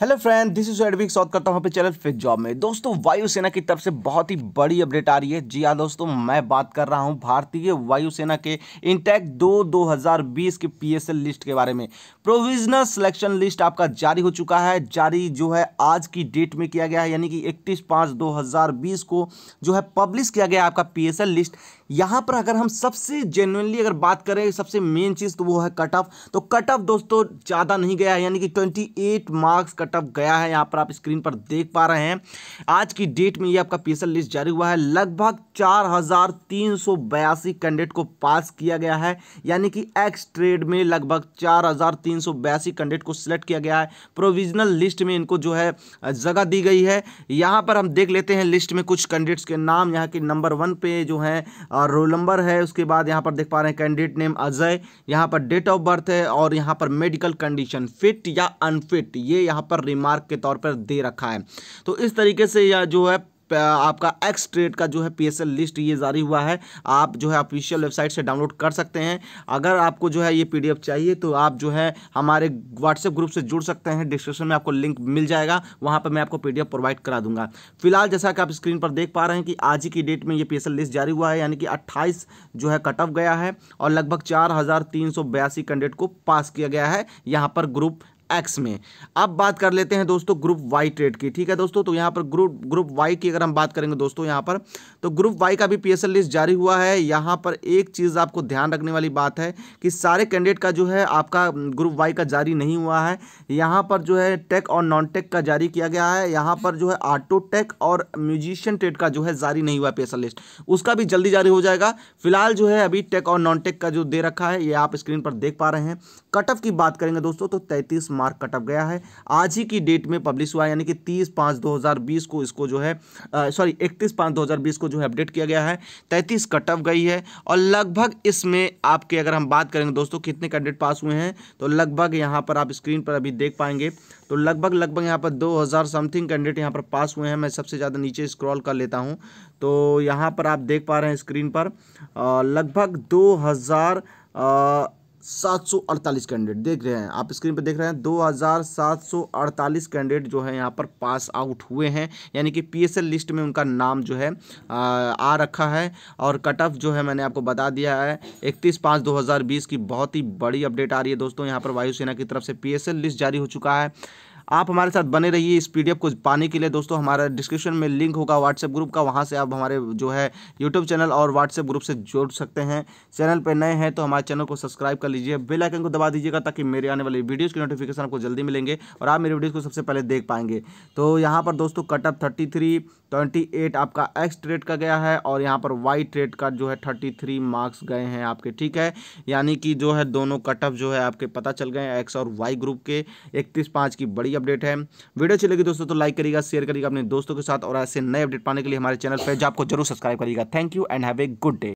hello friend this is एडविक स्वागत करता हूँ पे चैनल फिक जॉब में दोस्तों वायुसेना की तरफ से बहुत ही बड़ी अपडेट आ रही है जी हाँ दोस्तों मैं बात कर रहा हूँ भारतीय वायुसेना के इंटैक दो बीस के पीएसएल लिस्ट के बारे में प्रोविजनल सिलेक्शन लिस्ट आपका जारी हो चुका है जारी जो है आज की डेट में किया गया है यानी कि इकतीस पाँच दो को जो है पब्लिश किया गया आपका पी लिस्ट यहाँ पर अगर हम सबसे जेनुअनली अगर बात करें सबसे मेन चीज़ तो वो है कट ऑफ तो कट ऑफ दोस्तों ज़्यादा नहीं गया है यानी कि ट्वेंटी मार्क्स कट ऑफ गया है यहाँ पर आप स्क्रीन पर देख पा रहे हैं आज की डेट में ये आपका पीएसएल लिस्ट जारी हुआ है लगभग चार कैंडिडेट को पास किया गया है यानी कि एक्स ट्रेड में लगभग चार कैंडिडेट को सिलेक्ट किया गया है प्रोविजनल लिस्ट में इनको जो है जगह दी गई है यहाँ पर हम देख लेते हैं लिस्ट में कुछ कैंडिडेट्स के नाम यहाँ के नंबर वन पे जो है रोल नंबर है उसके बाद यहाँ पर देख पा रहे हैं कैंडिडेट नेम अजय यहाँ पर डेट ऑफ बर्थ है और यहाँ पर मेडिकल कंडीशन फिट या अनफिट ये यहाँ पर पर रिमार्क के तौर पर दे रखा है तो इस तरीके से यह जो है आपका एक्स ट्रेड का जो है पीएसएल लिस्ट ये जारी हुआ है आप जो है ऑफिशियल वेबसाइट से डाउनलोड कर सकते हैं अगर आपको जो है ये पीडीएफ चाहिए तो आप जो है हमारे व्हाट्सएप ग्रुप से जुड़ सकते हैं डिस्क्रिप्शन में आपको लिंक मिल जाएगा वहाँ पर मैं आपको पीडीएफ प्रोवाइड करा दूंगा फिलहाल जैसा कि आप स्क्रीन पर देख पा रहे हैं कि आज ही की डेट में ये पी लिस्ट जारी हुआ है यानी कि अट्ठाईस जो है कटअप गया है और लगभग चार कैंडिडेट को पास किया गया है यहाँ पर ग्रुप एक्स में अब बात कर लेते हैं दोस्तों ग्रुप वाई ट्रेड की ठीक है दोस्तों तो यहाँ पर ग्रुप ग्रुप वाई की अगर हम बात करेंगे दोस्तों यहाँ पर तो ग्रुप वाई का भी पीएसएल लिस्ट जारी हुआ है यहाँ पर एक चीज़ आपको ध्यान रखने वाली बात है कि सारे कैंडिडेट का जो है आपका ग्रुप वाई का जारी नहीं हुआ है यहाँ पर जो है टेक और नॉन टेक का जारी किया गया है यहाँ पर जो है आटो टेक और म्यूजिशियन ट्रेड का जो है जारी नहीं हुआ पी लिस्ट उसका भी जल्दी जारी हो जाएगा फिलहाल जो है अभी टेक और नॉन टेक का जो दे रखा है ये आप स्क्रीन पर देख पा रहे हैं कट ऑफ की बात करेंगे दोस्तों तो तैंतीस मार्क कटअप गया है आज ही की डेट में पब्लिश हुआ यानी कि तीस पाँच दो को इसको जो है सॉरी इकतीस पाँच दो को जो है अपडेट किया गया है तैंतीस कटअप गई है और लगभग इसमें आपके अगर हम बात करेंगे दोस्तों कितने कैंडिडेट पास हुए हैं तो लगभग यहाँ पर आप स्क्रीन पर अभी देख पाएंगे तो लगभग लगभग यहाँ पर 2000 समथिंग कैंडिडेट यहाँ पर पास हुए हैं मैं सबसे ज़्यादा नीचे स्क्रॉल कर लेता हूँ तो यहाँ पर आप देख पा रहे हैं स्क्रीन पर लगभग 2000 आ, 748 कैंडिडेट देख रहे हैं आप स्क्रीन पर देख रहे हैं 2748 कैंडिडेट जो है यहाँ पर पास आउट हुए हैं यानी कि पीएसएल लिस्ट में उनका नाम जो है आ, आ रखा है और कट ऑफ जो है मैंने आपको बता दिया है इकतीस पाँच 2020 की बहुत ही बड़ी अपडेट आ रही है दोस्तों यहाँ पर वायुसेना की तरफ से पीएसएल लिस्ट जारी हो चुका है आप हमारे साथ बने रहिए इस पी को पाने के लिए दोस्तों हमारा डिस्क्रिप्शन में लिंक होगा व्हाट्सएप ग्रुप का वहाँ से आप हमारे जो है यूट्यूब चैनल और व्हाट्सएप ग्रुप से जोड़ सकते हैं चैनल पर नए हैं तो हमारे चैनल को सब्सक्राइब कर लीजिए बेलाइकन को दबा दीजिएगा ताकि मेरे आने वाली वीडियोज़ की नोटिफिकेशन आपको जल्दी मिलेंगे और आप मेरे वीडियोज़ को सबसे पहले देख पाएंगे तो यहाँ पर दोस्तों cutoff thirty three twenty eight आपका एक्स ट्रेड का गया है और यहाँ पर वाई ट्रेड का जो है थर्टी थ्री मार्क्स गए हैं आपके ठीक है यानी कि जो है दोनों कटअप जो है आपके पता चल गए एक्स और वाई ग्रुप के इकतीस पाँच की बड़ी अपडेट है वीडियो अच्छी लगी दोस्तों तो लाइक करिएगा शेयर करिएगा अपने दोस्तों के साथ और ऐसे नए अपडेट पाने के लिए हमारे चैनल पर जो आपको जरूर सब्सक्राइब करिएगा thank you and have a good day